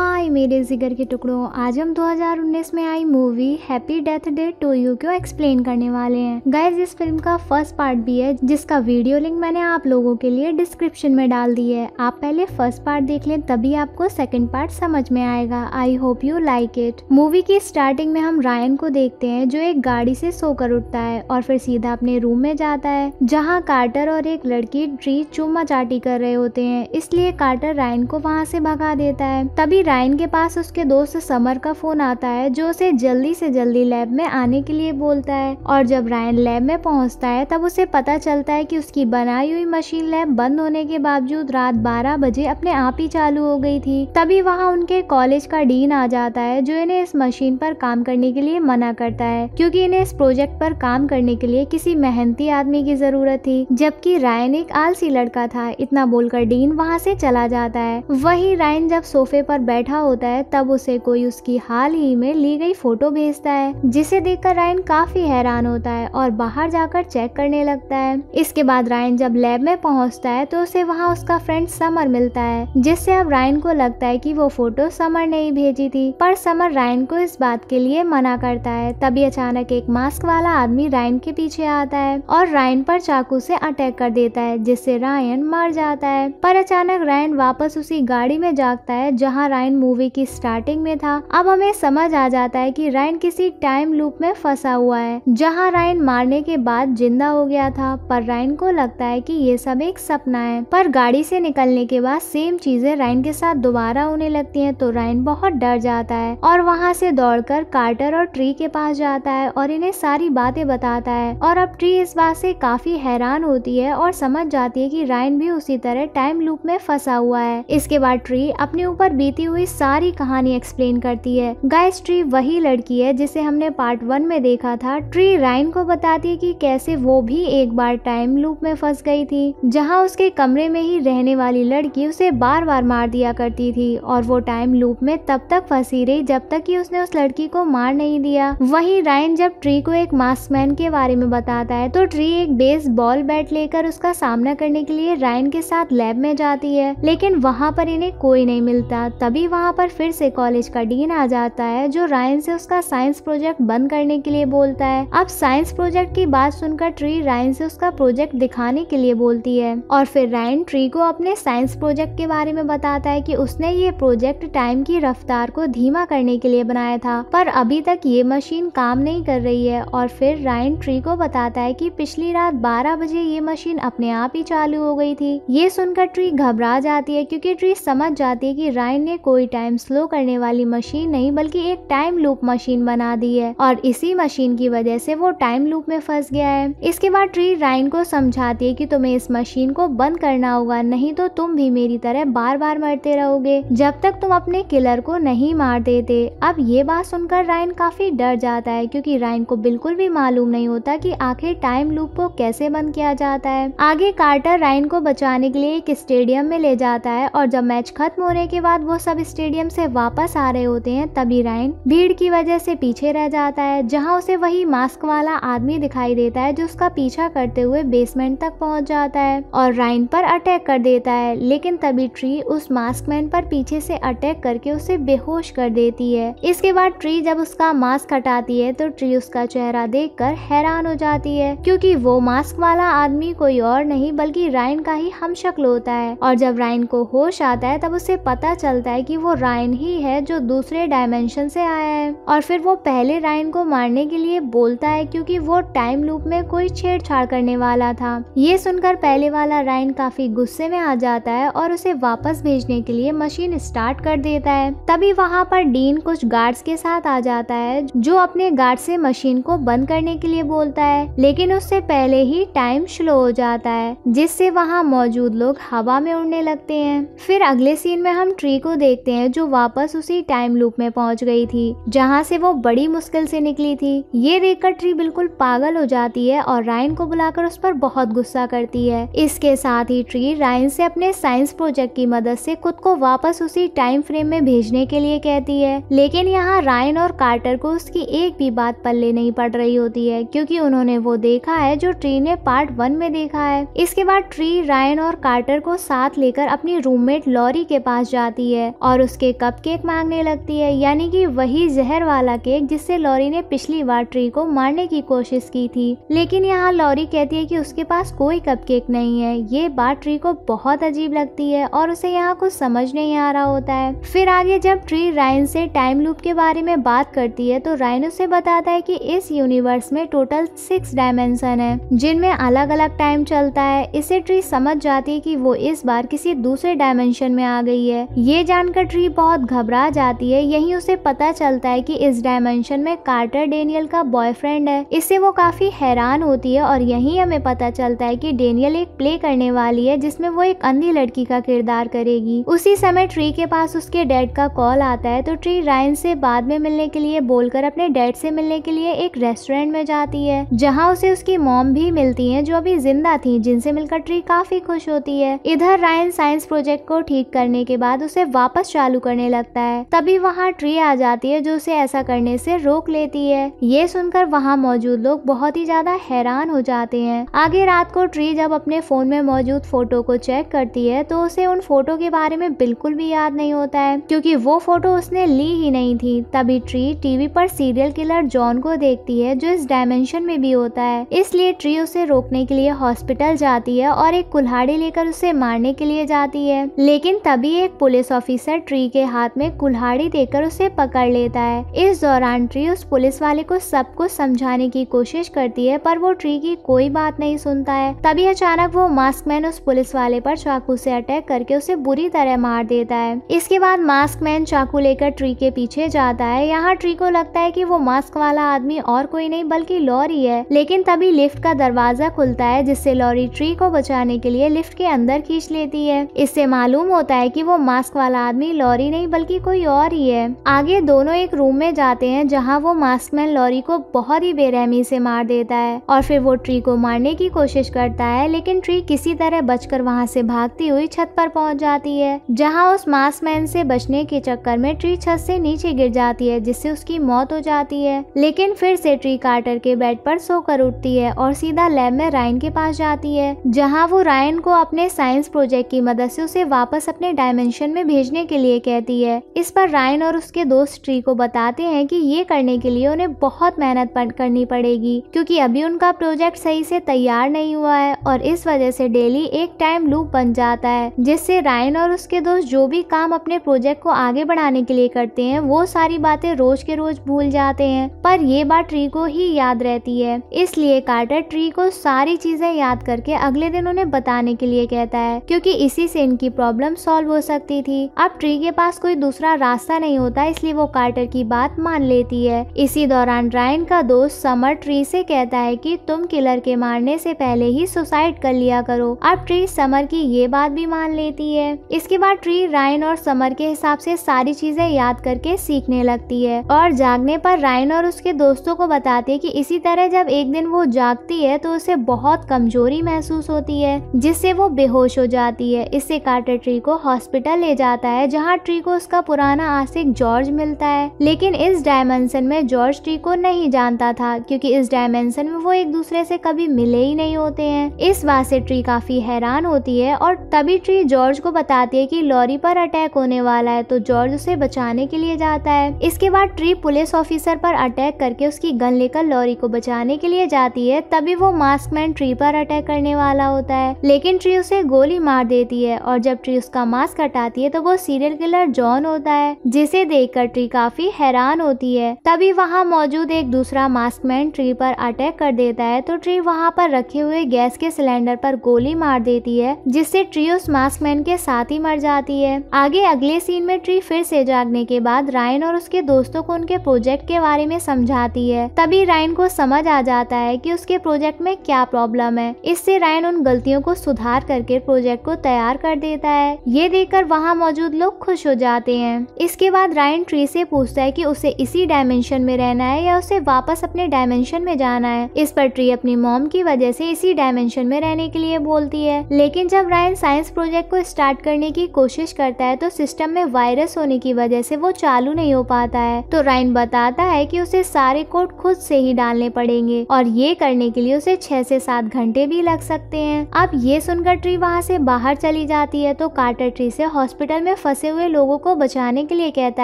か हाय मेरे जिगर के टुकड़ों आज हम 2019 में आई movie happy death day to you क्यों एक्सप्लेन करने वाले हैं गाइज इस फिल्म का फर्स्ट पार्ट भी है जिसका वीडियो लिंक मैंने आप लोगों के लिए डिस्क्रिप्शन में डाल दी है आप पहले फर्स्ट पार्ट देख लें तभी आपको सेकंड पार्ट समझ में आएगा I hope you like it movie की स्टार्टिंग में हम रायन को देखते हैं जो एक गाड़ी से सोकर उठता है और फिर सीधा अपने रूम में जाता है जहाँ कार्टर और एक लड़की ट्री चूमा चाटी कर रहे होते हैं इसलिए कार्टर रायन को वहाँ से भगा देता है तभी रायन ब्रायन के पास उसके दोस्त समर का फोन आता है जो उसे जल्दी से जल्दी लैब में आने के लिए बोलता है और जब ब्रायन लैब में पहुंचता है तब उसे पता चलता है कि उसकी बनाई हुई मशीन लैब बंद होने के बावजूद रात 12 बजे अपने आप ही चालू हो गई थी तभी वहाँ उनके कॉलेज का डीन आ जाता है जो इन्हें इस मशीन पर काम करने के लिए मना करता है क्यूँकी इन्हें इस प्रोजेक्ट पर काम करने के लिए किसी मेहनती आदमी की जरूरत थी जबकि रायन एक आलसी लड़का था इतना बोलकर डीन वहाँ से चला जाता है वही रायन जब सोफे पर बैठा होता है तब उसे कोई उसकी हाल ही में ली गई फोटो भेजता है जिसे देखकर रायन काफी हैरान होता है और बाहर जाकर चेक करने लगता है इसके बाद रायन जब लैब में पहुंचता है तो उसे वहां उसका फ्रेंड समर मिलता है जिससे अब रायन को लगता है कि वो फोटो समर ने ही भेजी थी पर समर रायन को इस बात के लिए मना करता है तभी अचानक एक मास्क वाला आदमी रायन के पीछे आता है और रायन पर चाकू से अटैक कर देता है जिससे रायन मर जाता है पर अचानक रायन वापस उसी गाड़ी में जागता है जहाँ रायन मूवी की स्टार्टिंग में था अब हमें समझ आ जाता है कि रायन किसी टाइम लूप में फंसा हुआ है जहाँ रायन मारने के बाद जिंदा हो गया था पर रायन को लगता है कि ये सब एक सपना है पर गाड़ी से निकलने के बाद सेम चीजें रायन के साथ दोबारा होने लगती हैं तो रायन बहुत डर जाता है और वहाँ से दौड़कर कार्टर और ट्री के पास जाता है और इन्हें सारी बातें बताता है और अब ट्री इस बात से काफी हैरान होती है और समझ जाती है कि रायन भी उसी तरह टाइम लूप में फंसा हुआ है इसके बाद ट्री अपने ऊपर बीती हुई सारी कहानी एक्सप्लेन करती है गाइस ट्री वही लड़की है जिसे हमने पार्ट वन में देखा था ट्री राइन को बताती है कि कैसे वो भी एक बार टाइम लूप में फंस गई थी जहां उसके कमरे में ही रहने वाली लड़की उसे बार बार मार दिया करती थी और वो टाइम लूप में तब तक फंसी रही जब तक की उसने उस लड़की को मार नहीं दिया वही राइन जब ट्री को एक मास्कमैन के बारे में बताता है तो ट्री एक बॉल बैट लेकर उसका सामना करने के लिए रायन के साथ लैब में जाती है लेकिन वहाँ पर इन्हें कोई नहीं मिलता तभी वहाँ यहाँ पर फिर से कॉलेज का डीन आ जाता है जो रायन से उसका साइंस प्रोजेक्ट बंद करने के लिए बोलता है अब साइंस प्रोजेक्ट की बात सुनकर ट्री रायन से उसका प्रोजेक्ट दिखाने के लिए बोलती है और फिर रायन ट्री को अपने साइंस प्रोजेक्ट के बारे में बताता है कि उसने ये प्रोजेक्ट टाइम की रफ्तार को धीमा करने के लिए बनाया था पर अभी तक ये मशीन काम नहीं कर रही है और फिर रायन ट्री को बताता है कि पिछली रात 12 बजे ये मशीन अपने आप ही चालू हो गई थी ये सुनकर ट्री घबरा जाती है क्योंकि ट्री समझ जाती है कि रायन ने कोई टाइम टाइम स्लो करने वाली मशीन नहीं बल्कि एक टाइम लूप मशीन बना दी है और इसी मशीन की वजह से वो टाइम लूप में फंस गया है इसके बाद ट्री राइन को समझाती है कि तुम्हें इस मशीन को बंद करना होगा नहीं तो तुम भी मेरी तरह बार बार मरते रहोगे जब तक तुम अपने किलर को नहीं मार देते अब ये बात सुनकर राइन काफी डर जाता है क्योंकि राइन को बिल्कुल भी मालूम नहीं होता कि आखिर टाइम लूप को कैसे बंद किया जाता है आगे कार्टर राइन को बचाने के लिए एक स्टेडियम में ले जाता है और जब मैच खत्म होने के बाद वो सब स्टेडियम से वापस आ रहे होते हैं तभी राइन भीड़ की वजह से पीछे रह जाता है जहां उसे वही मास्क वाला आदमी दिखाई देता है जो उसका पीछा करते हुए बेसमेंट तक पहुंच जाता है और रायन पर अटैक कर देता है लेकिन तभी ट्री उस मास्क मैन पर पीछे से अटैक करके उसे बेहोश कर देती है इसके बाद ट्री जब उसका मास्क हटाती है तो ट्री उसका चेहरा देख कर हैरान हो जाती है क्योंकि वो मास्क वाला आदमी कोई और नहीं बल्कि राइन का ही हम होता है और जब राइन को होश आता है तब उसे पता चलता है कि वो वो रायन ही है जो दूसरे डायमेंशन से आया है और फिर वो पहले रायन को मारने के लिए बोलता है क्योंकि वो टाइम लूप में कोई छेड़छाड़ करने वाला था ये सुनकर पहले वाला रायन काफी गुस्से में आ जाता है और उसे वापस भेजने के लिए मशीन स्टार्ट कर देता है तभी वहाँ पर डीन कुछ गार्ड्स के साथ आ जाता है जो अपने गार्ड से मशीन को बंद करने के लिए बोलता है लेकिन उससे पहले ही टाइम स्लो हो जाता है जिससे वहाँ मौजूद लोग हवा में उड़ने लगते हैं फिर अगले सीन में हम ट्री को देखते हैं है जो वापस उसी टाइम लूप में पहुंच गई थी जहां से वो बड़ी मुश्किल से निकली थी ये देखकर ट्री बिल्कुल पागल हो जाती है और रायन को बुलाकर उस पर बहुत गुस्सा करती है इसके साथ ही ट्री रायन से अपने साइंस प्रोजेक्ट की मदद से खुद को वापस उसी टाइम फ्रेम में भेजने के लिए कहती है लेकिन यहाँ रायन और कार्टर को उसकी एक भी बात पल्ले नहीं पड़ रही होती है क्योंकि उन्होंने वो देखा है जो ट्री ने पार्ट वन में देखा है इसके बाद ट्री रायन और कार्टर को साथ लेकर अपनी रूममेट लॉरी के पास जाती है और उसके कप केक मांगने लगती है यानी कि वही जहर वाला केक जिससे लॉरी ने पिछली बार ट्री को मारने की कोशिश की थी लेकिन यहाँ लॉरी कहती है कि उसके पास कोई कप केक नहीं है ये बात ट्री को बहुत अजीब लगती है और उसे यहाँ कुछ समझ नहीं आ रहा होता है फिर आगे जब ट्री राइन से टाइम लूप के बारे में बात करती है तो राइन उसे बताता है की इस यूनिवर्स में टोटल सिक्स डायमेंशन है जिनमें अलग अलग टाइम चलता है इसे ट्री समझ जाती है की वो इस बार किसी दूसरे डायमेंशन में आ गई है ये जानकर ट्री ट्री बहुत घबरा जाती है यहीं उसे पता चलता है कि इस डायमेंशन में कार्टर डेनियल का बॉयफ्रेंड है इससे वो काफी हैरान होती है और यहीं हमें पता चलता है कि डेनियल एक प्ले करने वाली है जिसमें वो एक अंधी लड़की का किरदार करेगी उसी समय ट्री के पास उसके डैड का कॉल आता है तो ट्री राइन से बाद में मिलने के लिए बोलकर अपने डैड से मिलने के लिए एक रेस्टोरेंट में जाती है जहाँ उसे उसकी मॉम भी मिलती है जो अभी जिंदा थी जिनसे मिलकर ट्री काफी खुश होती है इधर रायन साइंस प्रोजेक्ट को ठीक करने के बाद उसे वापस चालू चालू करने लगता है तभी वहाँ ट्री आ जाती है जो उसे ऐसा करने से रोक लेती है ये सुनकर वहाँ मौजूद लोग बहुत ही ज्यादा हैरान हो जाते हैं आगे रात को ट्री जब अपने फोन में मौजूद फोटो को चेक करती है तो उसे उन फोटो के बारे में बिल्कुल भी याद नहीं होता है क्योंकि वो फोटो उसने ली ही नहीं थी तभी ट्री टीवी पर सीरियल किलर जॉन को देखती है जो इस डायमेंशन में भी होता है इसलिए ट्री उसे रोकने के लिए हॉस्पिटल जाती है और एक कुल्हाड़ी लेकर उसे मारने के लिए जाती है लेकिन तभी एक पुलिस ऑफिसर ट्री ट्री के हाथ में कुल्हाड़ी देकर उसे पकड़ लेता है इस दौरान ट्री उस पुलिस वाले को सब कुछ समझाने की कोशिश करती है पर वो ट्री की कोई बात नहीं सुनता है तभी अचानक वो मास्क मैन उस पुलिस वाले पर चाकू से अटैक करके उसे बुरी तरह मार देता है इसके बाद मास्क मैन चाकू लेकर ट्री के पीछे जाता है यहाँ ट्री को लगता है की वो मास्क वाला आदमी और कोई नहीं बल्कि लॉरी है लेकिन तभी लिफ्ट का दरवाजा खुलता है जिससे लॉरी ट्री को बचाने के लिए लिफ्ट के अंदर खींच लेती है इससे मालूम होता है की वो मास्क वाला आदमी लॉरी लॉरी नहीं बल्कि कोई और ही है आगे दोनों एक रूम में जाते हैं जहाँ वो मास्कमैन लॉरी को बहुत ही बेरहमी से मार देता है और फिर वो ट्री को मारने की कोशिश करता है लेकिन ट्री किसी तरह बचकर वहाँ से भागती हुई छत पर पहुँच जाती है जहाँ उस मास्कमैन से बचने के चक्कर में ट्री छत से नीचे गिर जाती है जिससे उसकी मौत हो जाती है लेकिन फिर से ट्री कार्टर के बेड पर सोकर उठती है और सीधा लैब में रायन के पास जाती है जहाँ वो रायन को अपने साइंस प्रोजेक्ट की मदद से उसे वापस अपने डायमेंशन में भेजने के लिए लिए कहती है इस पर रायन और उसके दोस्त ट्री को बताते हैं कि ये करने के लिए उन्हें बहुत मेहनत करनी पड़ेगी क्योंकि अभी उनका प्रोजेक्ट सही से तैयार नहीं हुआ है और इस वजह से डेली एक टाइम लूप बन जाता है जिससे रायन और उसके दोस्त जो भी काम अपने प्रोजेक्ट को आगे बढ़ाने के लिए करते हैं वो सारी बातें रोज के रोज भूल जाते हैं पर ये बात ट्री को ही याद रहती है इसलिए कार्टर ट्री को सारी चीजें याद करके अगले दिन उन्हें बताने के लिए कहता है क्योंकि इसी से इनकी प्रॉब्लम सॉल्व हो सकती थी अब ट्री के पास कोई दूसरा रास्ता नहीं होता इसलिए वो कार्टर की बात मान लेती है इसी दौरान रायन का दोस्त समर ट्री से कहता है कि तुम किलर के मारने से पहले ही सुसाइड कर लिया करो अब ट्री समर की ये बात भी मान लेती है इसके बाद ट्री रायन और समर के हिसाब से सारी चीजें याद करके सीखने लगती है और जागने पर रायन और उसके दोस्तों को बताती है कि इसी तरह जब एक दिन वो जागती है तो उसे बहुत कमजोरी महसूस होती है जिससे वो बेहोश हो जाती है इससे कार्टर ट्री को हॉस्पिटल ले जाता है जहाँ यहाँ ट्री को उसका पुराना आशिक जॉर्ज मिलता है लेकिन इस डायमेंशन में जॉर्ज ट्री को नहीं जानता था क्योंकि इस डायमेंशन में वो एक दूसरे से कभी मिले ही नहीं होते हैं इस बात से ट्री काफी हैरान होती है और तभी ट्री जॉर्ज को बताती है कि लॉरी पर अटैक होने वाला है तो जॉर्ज उसे बचाने के लिए जाता है इसके बाद ट्री पुलिस ऑफिसर पर अटैक करके उसकी गन लेकर लॉरी को बचाने के लिए जाती है तभी वो मास्क मैन ट्री पर अटैक करने वाला होता है लेकिन ट्री उसे गोली मार देती है और जब ट्री उसका मास्क हटाती है तो वो सीरियल सर्कुलर जॉन होता है जिसे देखकर ट्री काफी हैरान होती है तभी वहाँ मौजूद एक दूसरा मास्क मैन ट्री पर अटैक कर देता है तो ट्री वहाँ पर रखे हुए गैस के सिलेंडर पर गोली मार देती है जिससे ट्री उस मास्क मैन के साथ ही मर जाती है आगे अगले सीन में ट्री फिर से जागने के बाद रायन और उसके दोस्तों को उनके प्रोजेक्ट के बारे में समझाती है तभी रायन को समझ आ जाता है की उसके प्रोजेक्ट में क्या प्रॉब्लम है इससे रायन उन गलतियों को सुधार करके प्रोजेक्ट को तैयार कर देता है ये देखकर वहाँ मौजूद लोग खुश हो जाते हैं इसके बाद रायन ट्री से पूछता है कि उसे इसी डायमेंशन में रहना है या उसे वापस अपने डायमेंशन में जाना है इस पर ट्री अपनी मॉम की वजह से इसी डायमेंशन में रहने के लिए बोलती है लेकिन जब रायन साइंस प्रोजेक्ट को स्टार्ट करने की कोशिश करता है तो सिस्टम में वायरस होने की वजह से वो चालू नहीं हो पाता है तो रायन बताता है कि उसे सारे कोड खुद से ही डालने पड़ेंगे और ये करने के लिए उसे छह से सात घंटे भी लग सकते हैं अब ये सुनकर ट्री वहाँ से बाहर चली जाती है तो कार्टर ट्री से हॉस्पिटल में फंसे हुए हुए लोगों को बचाने के लिए कहता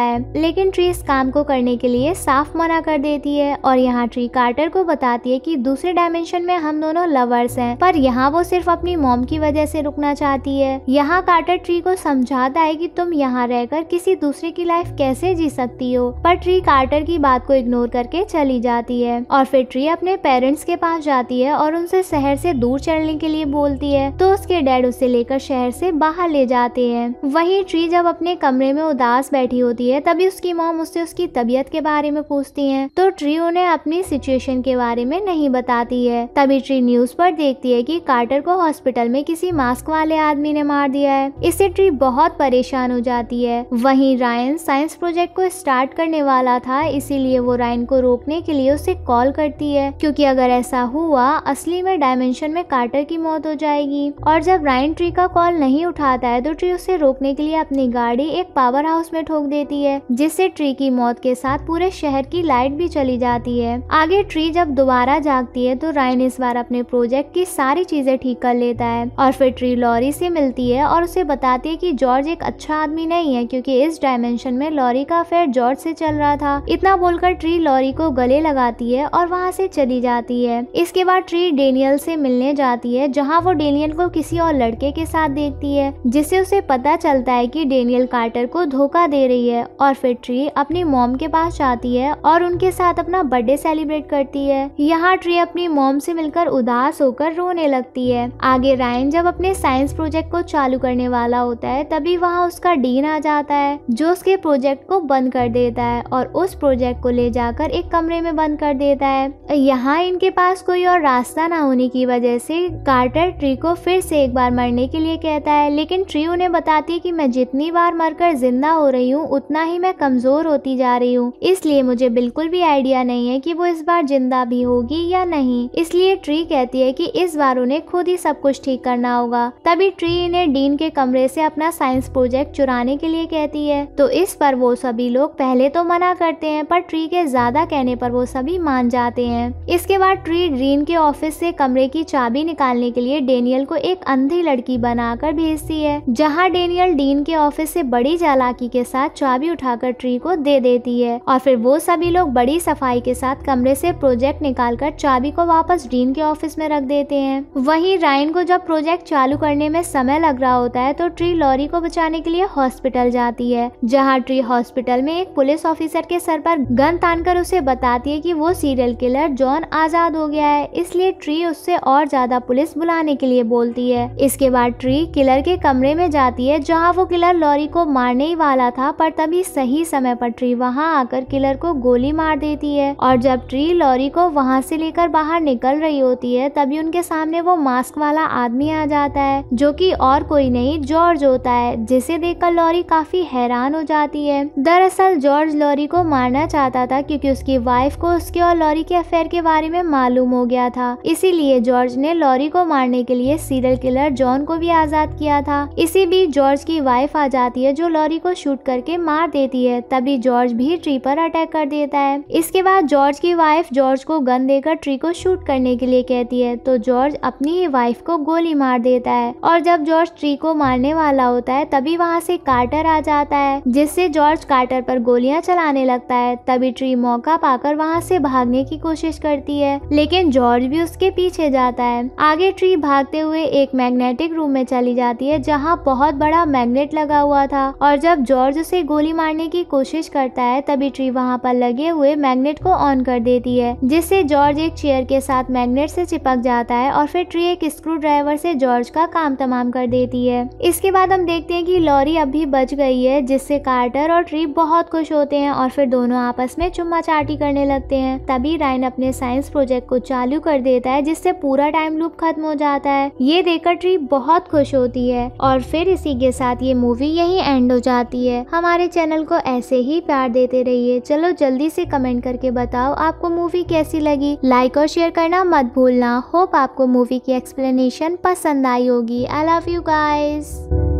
है लेकिन ट्री इस काम को करने के लिए साफ मना कर देती है और यहाँ ट्री कार्टर को बताती है कि दूसरे डायमेंशन में हम दोनों लवर्स हैं पर यहाँ वो सिर्फ अपनी मॉम की वजह से रुकना चाहती है यहाँ कार्टर ट्री को समझाता है कि तुम यहाँ रहकर किसी दूसरे की लाइफ कैसे जी सकती हो पर ट्री कार्टर की बात को इग्नोर करके चली जाती है और फिर ट्री अपने पेरेंट्स के पास जाती है और उनसे शहर से दूर चलने के लिए बोलती है तो उसके डैड उसे लेकर शहर से बाहर ले जाते हैं वही ट्री जब अपने अपने कमरे में उदास बैठी होती है तभी उसकी माँ उससे उसकी तबीयत के बारे में पूछती है तो ट्री उन्हें अपनी सिचुएशन के बारे में नहीं बताती है तभी ट्री न्यूज पर देखती है की कार्टर को हॉस्पिटल में किसी मास्क वाले आदमी ने मार दिया है इससे ट्री बहुत परेशान हो जाती है वही रायन साइंस प्रोजेक्ट को स्टार्ट करने वाला था इसीलिए वो रायन को रोकने के लिए उसे कॉल करती है क्योंकि अगर ऐसा हुआ असली में डायमेंशन में कार्टर की मौत हो जाएगी और जब रायन ट्री का कॉल नहीं उठाता है तो ट्री उसे रोकने के लिए अपनी गाड़ी गाड़ी एक पावर हाउस में ठोक देती है जिससे ट्री की मौत के साथ पूरे शहर की लाइट भी चली जाती है आगे ट्री जब दोबारा जागती है तो रायन इस बार अपने प्रोजेक्ट की सारी चीजें ठीक कर लेता है और फिर ट्री लॉरी से मिलती है और उसे बताती है कि जॉर्ज एक अच्छा आदमी नहीं है क्योंकि इस डायमेंशन में लॉरी का अफेयर जॉर्ज से चल रहा था इतना बोलकर ट्री लॉरी को गले लगाती है और वहाँ से चली जाती है इसके बाद ट्री डेनियल से मिलने जाती है जहाँ वो डेनियल को किसी और लड़के के साथ देखती है जिससे उसे पता चलता है की डेनियल डेनियल कार्टर को धोखा दे रही है और फिर ट्री अपनी मोम के पास जाती है और उनके साथ अपना बर्थडे सेलिब्रेट करती है यहाँ ट्री अपनी मॉम से मिलकर उदास होकर रोने लगती है आगे रायन जब अपने साइंस प्रोजेक्ट को चालू करने वाला होता है तभी वहाँ उसका डीन आ जाता है जो उसके प्रोजेक्ट को बंद कर देता है और उस प्रोजेक्ट को ले जाकर एक कमरे में बंद कर देता है यहाँ इनके पास कोई और रास्ता ना होने की वजह से कार्टर ट्री को फिर से एक बार मरने के लिए कहता है लेकिन ट्री उन्हें बताती है कि मैं जितनी बार बार मरकर कर जिंदा हो रही हूँ उतना ही मैं कमजोर होती जा रही हूँ इसलिए मुझे बिल्कुल भी आइडिया नहीं है कि वो इस बार जिंदा भी होगी या नहीं इसलिए ट्री कहती है कि इस बार उन्हें खुद ही सब कुछ ठीक करना होगा तभी ट्री इन्हें डीन के कमरे से अपना साइंस प्रोजेक्ट चुराने के लिए कहती है तो इस पर वो सभी लोग पहले तो मना करते हैं पर ट्री के ज्यादा कहने पर वो सभी मान जाते हैं इसके बाद ट्री डीन के ऑफिस से कमरे की चाबी निकालने के लिए डेनियल को एक अंधी लड़की बनाकर भेजती है जहाँ डेनियल डीन के ऑफिस से बड़ी चालाकी के साथ चाबी उठाकर ट्री को दे देती है और फिर वो सभी लोग बड़ी सफाई के साथ कमरे से प्रोजेक्ट निकालकर चाबी को वापस डीन के ऑफिस में रख देते हैं वही रायन को जब प्रोजेक्ट चालू करने में समय लग रहा होता है तो ट्री लॉरी को बचाने के लिए हॉस्पिटल जाती है जहाँ ट्री हॉस्पिटल में एक पुलिस ऑफिसर के सर पर गन तान कर उसे बताती है कि वो सीरियल किलर जॉन आजाद हो गया है इसलिए ट्री उससे और ज्यादा पुलिस बुलाने के लिए बोलती है इसके बाद ट्री किलर के कमरे में जाती है जहाँ वो किलर लॉरी ट्री को मारने ही वाला था पर तभी सही समय पर ट्री वहाँ आकर किलर को गोली मार देती है और जब ट्री लॉरी को वहां से लेकर बाहर निकल रही होती है तभी उनके सामने वो मास्क वाला आदमी आ जाता है जो कि और कोई नहीं जॉर्ज होता है जिसे देखकर लॉरी काफी हैरान हो जाती है दरअसल जॉर्ज लॉरी को मारना चाहता था क्योंकि उसकी वाइफ को उसके और लॉरी के अफेयर के बारे में मालूम हो गया था इसीलिए जॉर्ज ने लॉरी को मारने के लिए सीरियल किलर जॉन को भी आजाद किया था इसी बीच जॉर्ज की वाइफ आ जाती जाती है जो लॉरी को शूट करके मार देती है तभी जॉर्ज भी ट्री पर अटैक कर देता है इसके बाद जॉर्ज की वाइफ जॉर्ज को गन देकर ट्री को शूट करने के लिए कहती है तो जॉर्ज अपनी ही वाइफ को गोली मार देता है और जब जॉर्ज ट्री को मारने वाला होता है तभी वहाँ से कार्टर आ जाता है जिससे जॉर्ज कार्टर पर गोलियां चलाने लगता है तभी ट्री मौका पाकर वहाँ से भागने की कोशिश करती है लेकिन जॉर्ज भी उसके पीछे जाता है आगे ट्री भागते हुए एक मैग्नेटिक रूम में चली जाती है जहाँ बहुत बड़ा मैग्नेट लगा हुआ हुआ था और जब जॉर्ज उसे गोली मारने की कोशिश करता है तभी ट्री वहाँ पर लगे हुए मैग्नेट को ऑन कर देती है जिससे जॉर्ज एक चेयर के साथ मैग्नेट से चिपक जाता है और फिर ट्री एक स्क्रू ड्राइवर से जॉर्ज का काम तमाम कर देती है इसके बाद हम देखते हैं कि लॉरी अब भी बच गई है जिससे कार्टर और ट्री बहुत खुश होते हैं और फिर दोनों आपस में चुम्मा चाटी करने लगते हैं तभी राइन अपने साइंस प्रोजेक्ट को चालू कर देता है जिससे पूरा टाइम लूप खत्म हो जाता है ये देखकर ट्री बहुत खुश होती है और फिर इसी के साथ ये मूवी यही यही एंड हो जाती है हमारे चैनल को ऐसे ही प्यार देते रहिए चलो जल्दी से कमेंट करके बताओ आपको मूवी कैसी लगी लाइक और शेयर करना मत भूलना होप आपको मूवी की एक्सप्लेनेशन पसंद आई होगी आई लव यू गाइज़